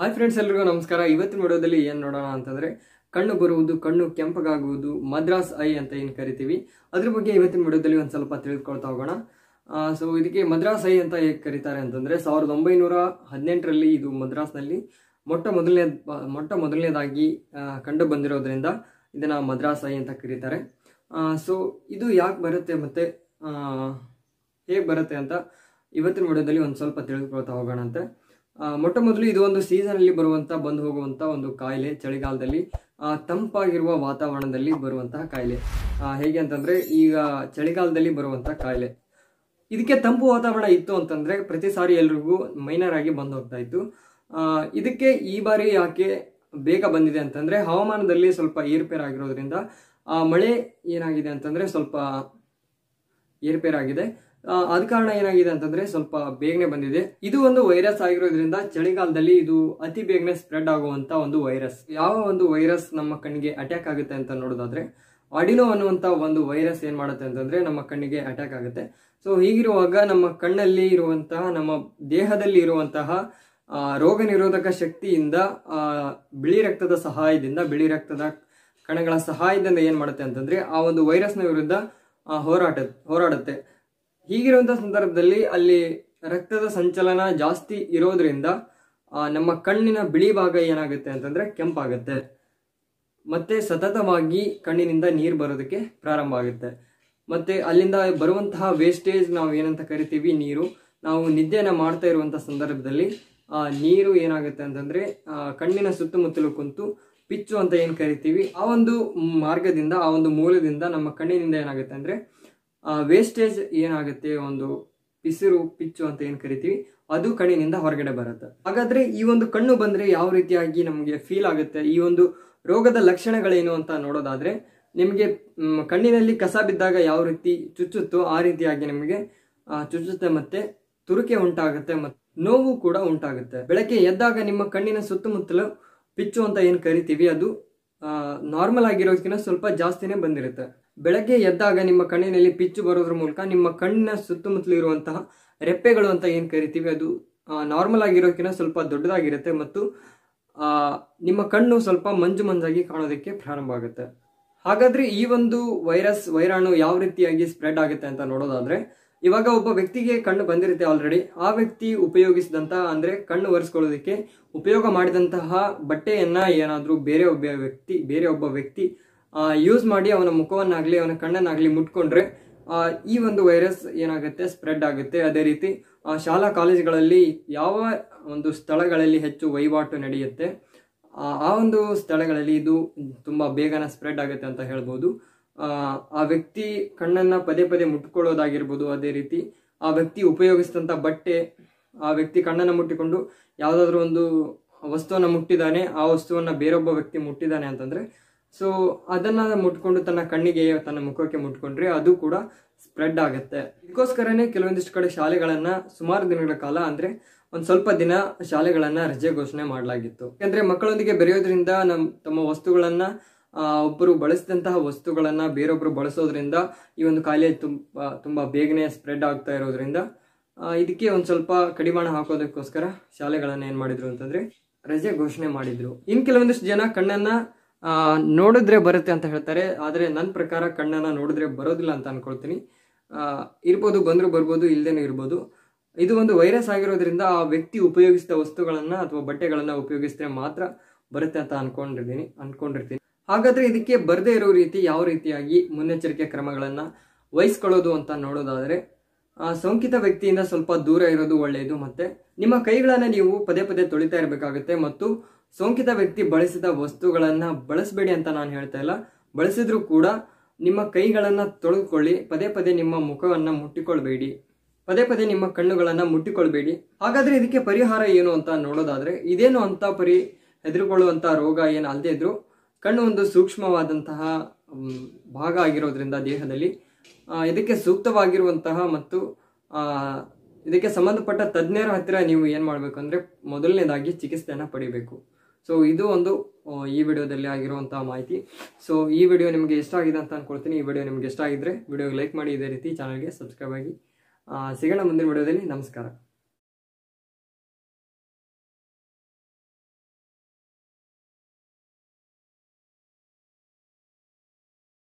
hi friends ಎಲ್ಲರಿಗೂ ನಮಸ್ಕಾರ ಇವತ್ತಿನ ವಿಡಿಯೋದಲ್ಲಿ ಏನು ನೋಡೋಣ ಅಂತಂದರೆ ಕಣ್ಣು ಬರುವುದು ಕಣ್ಣು ಕೆಂಪಗಾಗುವುದು ಮದ್ರಾಸ್ ಐ ಅಂತ ಏನು ಕರಿತೀವಿ ಅದ್ರ ಬಗ್ಗೆ ಇವತ್ತಿನ ವಿಡಿಯೋದಲ್ಲಿ ಒಂದು ಸ್ವಲ್ಪ ತಿಳ್ಕೊಳ್ತಾ ಹೋಗೋಣ ಸೊ ಇದಕ್ಕೆ ಮದ್ರಾಸ್ ಐ ಅಂತ ಹೇಗೆ ಕರೀತಾರೆ ಅಂತಂದರೆ ಸಾವಿರದ ಒಂಬೈನೂರ ಹದಿನೆಂಟರಲ್ಲಿ ಇದು ಮದ್ರಾಸ್ನಲ್ಲಿ ಮೊಟ್ಟ ಮೊದಲನೇ ಮೊಟ್ಟ ಮೊದಲನೇದಾಗಿ ಕಂಡು ಬಂದಿರೋದ್ರಿಂದ ಇದನ್ನು ಮದ್ರಾಸ್ ಐ ಅಂತ ಕರೀತಾರೆ ಸೊ ಇದು ಯಾಕೆ ಬರುತ್ತೆ ಮತ್ತು ಹೇಗೆ ಬರುತ್ತೆ ಅಂತ ಇವತ್ತಿನ ವಿಡಿಯೋದಲ್ಲಿ ಒಂದು ಸ್ವಲ್ಪ ತಿಳಿದುಕೊಳ್ತಾ ಹೋಗೋಣಂತೆ ಮೊಟ್ಟ ಮೊದಲು ಇದು ಒಂದು ಸೀಸನಲ್ಲಿ ಬರುವಂಥ ಬಂದು ಹೋಗುವಂಥ ಒಂದು ಕಾಯಿಲೆ ಚಳಿಗಾಲದಲ್ಲಿ ತಂಪಾಗಿರುವ ವಾತಾವರಣದಲ್ಲಿ ಬರುವಂತಹ ಕಾಯಿಲೆ ಹೇಗೆ ಅಂತಂದ್ರೆ ಈಗ ಚಳಿಗಾಲದಲ್ಲಿ ಬರುವಂತಹ ಕಾಯಿಲೆ ಇದಕ್ಕೆ ತಂಪು ವಾತಾವರಣ ಇತ್ತು ಅಂತಂದ್ರೆ ಪ್ರತಿ ಸಾರಿ ಎಲ್ರಿಗೂ ಮೈನರ್ ಆಗಿ ಬಂದು ಹೋಗ್ತಾ ಇತ್ತು ಇದಕ್ಕೆ ಈ ಬಾರಿ ಯಾಕೆ ಬೇಗ ಬಂದಿದೆ ಅಂತಂದ್ರೆ ಹವಾಮಾನದಲ್ಲಿ ಸ್ವಲ್ಪ ಏರ್ಪೇರಾಗಿರೋದ್ರಿಂದ ಮಳೆ ಏನಾಗಿದೆ ಅಂತಂದ್ರೆ ಸ್ವಲ್ಪ ಏರ್ಪೇರಾಗಿದೆ ಆದ ಕಾರಣ ಏನಾಗಿದೆ ಅಂತಂದ್ರೆ ಸ್ವಲ್ಪ ಬೇಗನೆ ಬಂದಿದೆ ಇದು ಒಂದು ವೈರಸ್ ಆಗಿರೋದ್ರಿಂದ ಚಳಿಗಾಲದಲ್ಲಿ ಇದು ಅತಿ ಬೇಗನೆ ಸ್ಪ್ರೆಡ್ ಆಗುವಂತ ಒಂದು ವೈರಸ್ ಯಾವ ಒಂದು ವೈರಸ್ ನಮ್ಮ ಕಣ್ಣಿಗೆ ಅಟ್ಯಾಕ್ ಆಗುತ್ತೆ ಅಂತ ನೋಡೋದಾದ್ರೆ ಅಡಿನೋ ಅನ್ನುವಂತ ಒಂದು ವೈರಸ್ ಏನು ಮಾಡುತ್ತೆ ಅಂತಂದ್ರೆ ನಮ್ಮ ಕಣ್ಣಿಗೆ ಅಟ್ಯಾಕ್ ಆಗುತ್ತೆ ಸೊ ಹೀಗಿರುವಾಗ ನಮ್ಮ ಕಣ್ಣಲ್ಲಿ ಇರುವಂತಹ ನಮ್ಮ ದೇಹದಲ್ಲಿ ಇರುವಂತಹ ರೋಗ ನಿರೋಧಕ ಶಕ್ತಿಯಿಂದ ಬಿಳಿ ರಕ್ತದ ಸಹಾಯದಿಂದ ಬಿಳಿ ರಕ್ತದ ಕಣಗಳ ಸಹಾಯದಿಂದ ಏನು ಮಾಡುತ್ತೆ ಅಂತಂದ್ರೆ ಆ ಒಂದು ವೈರಸ್ನ ವಿರುದ್ಧ ಹೋರಾಟ ಹೋರಾಡುತ್ತೆ ಹೀಗಿರುವಂಥ ಸಂದರ್ಭದಲ್ಲಿ ಅಲ್ಲಿ ರಕ್ತದ ಸಂಚಲನ ಜಾಸ್ತಿ ಇರೋದ್ರಿಂದ ನಮ್ಮ ಕಣ್ಣಿನ ಬಿಳಿ ಭಾಗ ಏನಾಗುತ್ತೆ ಅಂತಂದ್ರೆ ಕೆಂಪಾಗುತ್ತೆ ಮತ್ತೆ ಸತತವಾಗಿ ಕಣ್ಣಿನಿಂದ ನೀರು ಬರೋದಕ್ಕೆ ಪ್ರಾರಂಭ ಆಗುತ್ತೆ ಮತ್ತೆ ಅಲ್ಲಿಂದ ಬರುವಂತಹ ವೇಸ್ಟೇಜ್ ನಾವು ಏನಂತ ಕರಿತೀವಿ ನೀರು ನಾವು ನಿದ್ದೆನ ಮಾಡ್ತಾ ಇರುವಂತಹ ಸಂದರ್ಭದಲ್ಲಿ ನೀರು ಏನಾಗುತ್ತೆ ಆ ಕಣ್ಣಿನ ಸುತ್ತಮುತ್ತಲು ಕುಂತು ಪಿಚ್ಚು ಅಂತ ಏನು ಕರಿತೀವಿ ಆ ಒಂದು ಮಾರ್ಗದಿಂದ ಆ ಒಂದು ಮೂಲದಿಂದ ನಮ್ಮ ಕಣ್ಣಿನಿಂದ ಏನಾಗುತ್ತೆ ಅಂದ್ರೆ ವೇಸ್ಟೇಜ್ ಏನಾಗುತ್ತೆ ಒಂದು ಪಿಸಿರು ಪಿಚ್ಚು ಅಂತ ಏನು ಕರಿತೀವಿ ಅದು ಕಣ್ಣಿನಿಂದ ಹೊರಗಡೆ ಬರುತ್ತೆ ಹಾಗಾದ್ರೆ ಈ ಒಂದು ಕಣ್ಣು ಬಂದರೆ ಯಾವ ರೀತಿಯಾಗಿ ನಮಗೆ ಫೀಲ್ ಆಗುತ್ತೆ ಈ ಒಂದು ರೋಗದ ಲಕ್ಷಣಗಳೇನು ಅಂತ ನೋಡೋದಾದ್ರೆ ನಿಮಗೆ ಕಣ್ಣಿನಲ್ಲಿ ಕಸ ಬಿದ್ದಾಗ ಯಾವ ರೀತಿ ಚುಚ್ಚುತ್ತೋ ಆ ರೀತಿಯಾಗಿ ನಿಮಗೆ ಚುಚ್ಚುತ್ತೆ ಮತ್ತೆ ತುರುಕೆ ಉಂಟಾಗುತ್ತೆ ಮತ್ತು ನೋವು ಕೂಡ ಉಂಟಾಗುತ್ತೆ ಬೆಳಗ್ಗೆ ಎದ್ದಾಗ ನಿಮ್ಮ ಕಣ್ಣಿನ ಸುತ್ತಮುತ್ತಲು ಪಿಚ್ಚು ಅಂತ ಏನು ಕರಿತೀವಿ ಅದು ನಾರ್ಮಲ್ ಆಗಿರೋದಕ್ಕಿಂತ ಸ್ವಲ್ಪ ಜಾಸ್ತಿನೇ ಬಂದಿರುತ್ತೆ ಬೆಳಗ್ಗೆ ಎದ್ದಾಗ ನಿಮ್ಮ ಕಣ್ಣಿನಲ್ಲಿ ಪಿಚ್ಚು ಬರೋದ್ರ ಮೂಲಕ ನಿಮ್ಮ ಕಣ್ಣಿನ ಸುತ್ತಮುತ್ತಲು ಇರುವಂತಹ ರೆಪ್ಪೆಗಳು ಅಂತ ಏನು ಕರಿತೀವಿ ಅದು ನಾರ್ಮಲ್ ಆಗಿರೋಕ್ಕಿಂತ ಸ್ವಲ್ಪ ದೊಡ್ಡದಾಗಿರುತ್ತೆ ಮತ್ತು ನಿಮ್ಮ ಕಣ್ಣು ಸ್ವಲ್ಪ ಮಂಜು ಮಂಜಾಗಿ ಕಾಣೋದಕ್ಕೆ ಪ್ರಾರಂಭ ಆಗುತ್ತೆ ಹಾಗಾದ್ರೆ ಈ ಒಂದು ವೈರಸ್ ವೈರಾಣು ಯಾವ ರೀತಿಯಾಗಿ ಸ್ಪ್ರೆಡ್ ಆಗುತ್ತೆ ಅಂತ ನೋಡೋದಾದ್ರೆ ಇವಾಗ ಒಬ್ಬ ವ್ಯಕ್ತಿಗೆ ಕಣ್ಣು ಬಂದಿರುತ್ತೆ ಆಲ್ರೆಡಿ ಆ ವ್ಯಕ್ತಿ ಉಪಯೋಗಿಸಿದಂತಹ ಅಂದ್ರೆ ಕಣ್ಣು ಒರೆಸ್ಕೊಳ್ಳೋದಕ್ಕೆ ಉಪಯೋಗ ಮಾಡಿದಂತಹ ಬಟ್ಟೆಯನ್ನ ಏನಾದ್ರೂ ಬೇರೆ ಒಬ್ಬ ವ್ಯಕ್ತಿ ಬೇರೆ ಒಬ್ಬ ವ್ಯಕ್ತಿ ಯೂಸ್ ಮಾಡಿ ಅವನ ಮುಖವನ್ನಾಗಲಿ ಅವನ ಕಣ್ಣನ್ನಾಗಲಿ ಮುಟ್ಕೊಂಡ್ರೆ ಈ ಒಂದು ವೈರಸ್ ಏನಾಗುತ್ತೆ ಸ್ಪ್ರೆಡ್ ಆಗುತ್ತೆ ಅದೇ ರೀತಿ ಶಾಲಾ ಕಾಲೇಜುಗಳಲ್ಲಿ ಯಾವ ಒಂದು ಸ್ಥಳಗಳಲ್ಲಿ ಹೆಚ್ಚು ವಹಿವಾಟು ನಡೆಯುತ್ತೆ ಆ ಒಂದು ಸ್ಥಳಗಳಲ್ಲಿ ಇದು ತುಂಬ ಬೇಗನ ಸ್ಪ್ರೆಡ್ ಆಗುತ್ತೆ ಅಂತ ಹೇಳ್ಬೋದು ಆ ವ್ಯಕ್ತಿ ಕಣ್ಣನ್ನು ಪದೇ ಪದೇ ಮುಟ್ಕೊಳ್ಳೋದಾಗಿರ್ಬೋದು ಅದೇ ರೀತಿ ಆ ವ್ಯಕ್ತಿ ಉಪಯೋಗಿಸಿದಂಥ ಬಟ್ಟೆ ಆ ವ್ಯಕ್ತಿ ಕಣ್ಣನ್ನು ಮುಟ್ಟಿಕೊಂಡು ಯಾವುದಾದ್ರೂ ಒಂದು ವಸ್ತುವನ್ನು ಮುಟ್ಟಿದ್ದಾನೆ ಆ ವಸ್ತುವನ್ನು ಬೇರೊಬ್ಬ ವ್ಯಕ್ತಿ ಮುಟ್ಟಿದ್ದಾನೆ ಅಂತಂದರೆ ಸೊ ಅದನ್ನ ಮುಟ್ಕೊಂಡು ತನ್ನ ಕಣ್ಣಿಗೆ ತನ್ನ ಮುಖಕ್ಕೆ ಮುಟ್ಕೊಂಡ್ರೆ ಅದು ಕೂಡ ಸ್ಪ್ರೆಡ್ ಆಗುತ್ತೆ ಇದಕ್ಕೋಸ್ಕರನೇ ಕೆಲವೊಂದಿಷ್ಟು ಕಡೆ ಶಾಲೆಗಳನ್ನ ಸುಮಾರು ದಿನಗಳ ಕಾಲ ಅಂದ್ರೆ ಒಂದ್ ಸ್ವಲ್ಪ ದಿನ ಶಾಲೆಗಳನ್ನ ರಜೆ ಘೋಷಣೆ ಮಾಡಲಾಗಿತ್ತು ಯಾಕಂದ್ರೆ ಮಕ್ಕಳೊಂದಿಗೆ ಬೆರೆಯೋದ್ರಿಂದ ನಮ್ ತಮ್ಮ ವಸ್ತುಗಳನ್ನ ಒಬ್ಬರು ಬಳಸಿದಂತಹ ವಸ್ತುಗಳನ್ನ ಬೇರೊಬ್ಬರು ಬಳಸೋದ್ರಿಂದ ಈ ಒಂದು ಕಾಯಿಲೆ ತುಂಬ ತುಂಬಾ ಬೇಗನೆ ಸ್ಪ್ರೆಡ್ ಆಗ್ತಾ ಇರೋದ್ರಿಂದ ಇದಕ್ಕೆ ಒಂದ್ ಸ್ವಲ್ಪ ಕಡಿವಾಣ ಹಾಕೋದಕ್ಕೋಸ್ಕರ ಶಾಲೆಗಳನ್ನ ಏನ್ ಮಾಡಿದ್ರು ಅಂತಂದ್ರೆ ರಜೆ ಘೋಷಣೆ ಮಾಡಿದ್ರು ಇನ್ ಕೆಲವೊಂದಿಷ್ಟು ಜನ ಕಣ್ಣನ್ನ ನೋಡಿದ್ರೆ ಬರುತ್ತೆ ಅಂತ ಹೇಳ್ತಾರೆ ಆದರೆ ನನ್ನ ಪ್ರಕಾರ ಕಣ್ಣನ್ನು ನೋಡಿದ್ರೆ ಬರೋದಿಲ್ಲ ಅಂತ ಅಂದ್ಕೊಳ್ತೀನಿ ಇರ್ಬೋದು ಬಂದರೂ ಬರ್ಬೋದು ಇಲ್ಲದೇನೆ ಇರ್ಬೋದು ಇದು ಒಂದು ವೈರಸ್ ಆಗಿರೋದ್ರಿಂದ ಆ ವ್ಯಕ್ತಿ ಉಪಯೋಗಿಸಿದ ವಸ್ತುಗಳನ್ನು ಅಥವಾ ಬಟ್ಟೆಗಳನ್ನು ಉಪಯೋಗಿಸಿದ್ರೆ ಮಾತ್ರ ಬರುತ್ತೆ ಅಂತ ಅಂದ್ಕೊಂಡಿರ್ತೀನಿ ಅಂದ್ಕೊಂಡಿರ್ತೀನಿ ಹಾಗಾದರೆ ಇದಕ್ಕೆ ಬರದೇ ಇರೋ ರೀತಿ ಯಾವ ರೀತಿಯಾಗಿ ಮುನ್ನೆಚ್ಚರಿಕೆ ಕ್ರಮಗಳನ್ನು ವಹಿಸ್ಕೊಳ್ಳೋದು ಅಂತ ನೋಡೋದಾದರೆ ಸೋಂಕಿತ ವ್ಯಕ್ತಿಯಿಂದ ಸ್ವಲ್ಪ ದೂರ ಇರೋದು ಒಳ್ಳೆಯದು ಮತ್ತು ನಿಮ್ಮ ಕೈಗಳನ್ನು ನೀವು ಪದೇ ಪದೇ ತೊಳಿತಾ ಇರಬೇಕಾಗುತ್ತೆ ಮತ್ತು ಸೋಂಕಿತ ವ್ಯಕ್ತಿ ಬಳಸಿದ ವಸ್ತುಗಳನ್ನ ಬಳಸಬೇಡಿ ಅಂತ ನಾನು ಹೇಳ್ತಾ ಇಲ್ಲ ಬಳಸಿದ್ರು ಕೂಡ ನಿಮ್ಮ ಕೈಗಳನ್ನು ತೊಳೆದುಕೊಳ್ಳಿ ಪದೇ ಪದೇ ನಿಮ್ಮ ಮುಖವನ್ನ ಮುಟ್ಟಿಕೊಳ್ಬೇಡಿ ಪದೇ ಪದೇ ನಿಮ್ಮ ಕಣ್ಣುಗಳನ್ನು ಮುಟ್ಟಿಕೊಳ್ಬೇಡಿ ಹಾಗಾದ್ರೆ ಇದಕ್ಕೆ ಪರಿಹಾರ ಏನು ಅಂತ ನೋಡೋದಾದ್ರೆ ಇದೇನು ಅಂತ ಪರಿ ಹೆದರ್ಕೊಳ್ಳುವಂಥ ರೋಗ ಏನು ಅಲ್ಲದೆ ಇದ್ರು ಕಣ್ಣು ಒಂದು ಸೂಕ್ಷ್ಮವಾದಂತಹ ಭಾಗ ಆಗಿರೋದ್ರಿಂದ ದೇಹದಲ್ಲಿ ಇದಕ್ಕೆ ಸೂಕ್ತವಾಗಿರುವಂತಹ ಮತ್ತು ಇದಕ್ಕೆ ಸಂಬಂಧಪಟ್ಟ ತಜ್ಞರ ಹತ್ತಿರ ನೀವು ಏನು ಮಾಡಬೇಕು ಅಂದ್ರೆ ಮೊದಲನೇದಾಗಿ ಚಿಕಿತ್ಸೆಯನ್ನ ಪಡಿಬೇಕು ಸೊ ಇದು ಒಂದು ಈ ವಿಡಿಯೋದಲ್ಲಿ ಆಗಿರುವಂಥ ಮಾಹಿತಿ ಸೊ ಈ ವಿಡಿಯೋ ನಿಮಗೆ ಇಷ್ಟ ಆಗಿದೆ ಅಂತ ಅನ್ಕೊಳ್ತೀನಿ ಈ ವಿಡಿಯೋ ನಿಮ್ಗೆ ಇಷ್ಟ ಆಗಿದ್ರೆ ವಿಡಿಯೋಗೆ ಲೈಕ್ ಮಾಡಿ ಇದೇ ರೀತಿ ಚಾನಲ್ಗೆ ಸಬ್ಸ್ಕ್ರೈಬ್ ಆಗಿ ಸಿಗೋಣ ಮುಂದಿನ ವಿಡಿಯೋದಲ್ಲಿ ನಮಸ್ಕಾರ